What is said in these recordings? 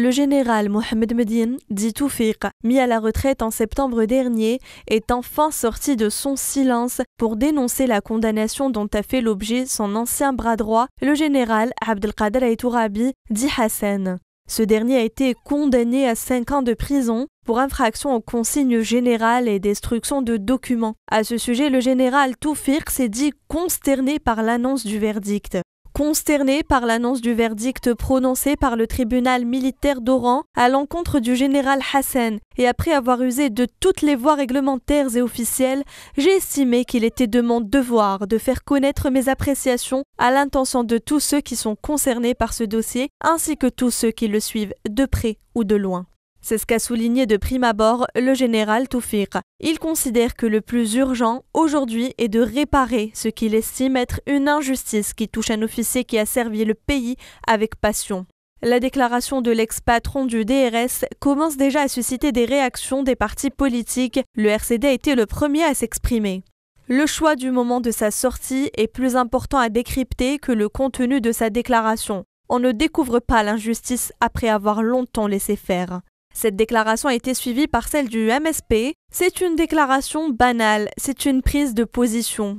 Le général Mohamed Medine, dit Toufik, mis à la retraite en septembre dernier, est enfin sorti de son silence pour dénoncer la condamnation dont a fait l'objet son ancien bras droit, le général Abdelkader Aitourabi, dit Hassan. Ce dernier a été condamné à cinq ans de prison pour infraction aux consignes générales et destruction de documents. À ce sujet, le général Toufik s'est dit consterné par l'annonce du verdict consterné par l'annonce du verdict prononcé par le tribunal militaire d'Oran à l'encontre du général Hassan. Et après avoir usé de toutes les voies réglementaires et officielles, j'ai estimé qu'il était de mon devoir de faire connaître mes appréciations à l'intention de tous ceux qui sont concernés par ce dossier, ainsi que tous ceux qui le suivent de près ou de loin. C'est ce qu'a souligné de prime abord le général Toufir. Il considère que le plus urgent aujourd'hui est de réparer ce qu'il estime être une injustice qui touche un officier qui a servi le pays avec passion. La déclaration de l'ex-patron du DRS commence déjà à susciter des réactions des partis politiques. Le RCD a été le premier à s'exprimer. Le choix du moment de sa sortie est plus important à décrypter que le contenu de sa déclaration. On ne découvre pas l'injustice après avoir longtemps laissé faire. Cette déclaration a été suivie par celle du MSP. C'est une déclaration banale, c'est une prise de position.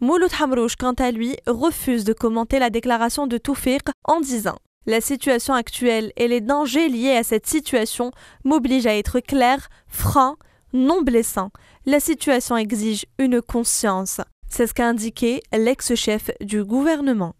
Mouloud Hamrouch, quant à lui, refuse de commenter la déclaration de Toufik en disant La situation actuelle et les dangers liés à cette situation m'obligent à être clair, franc, non blessant. La situation exige une conscience. C'est ce qu'a indiqué l'ex-chef du gouvernement.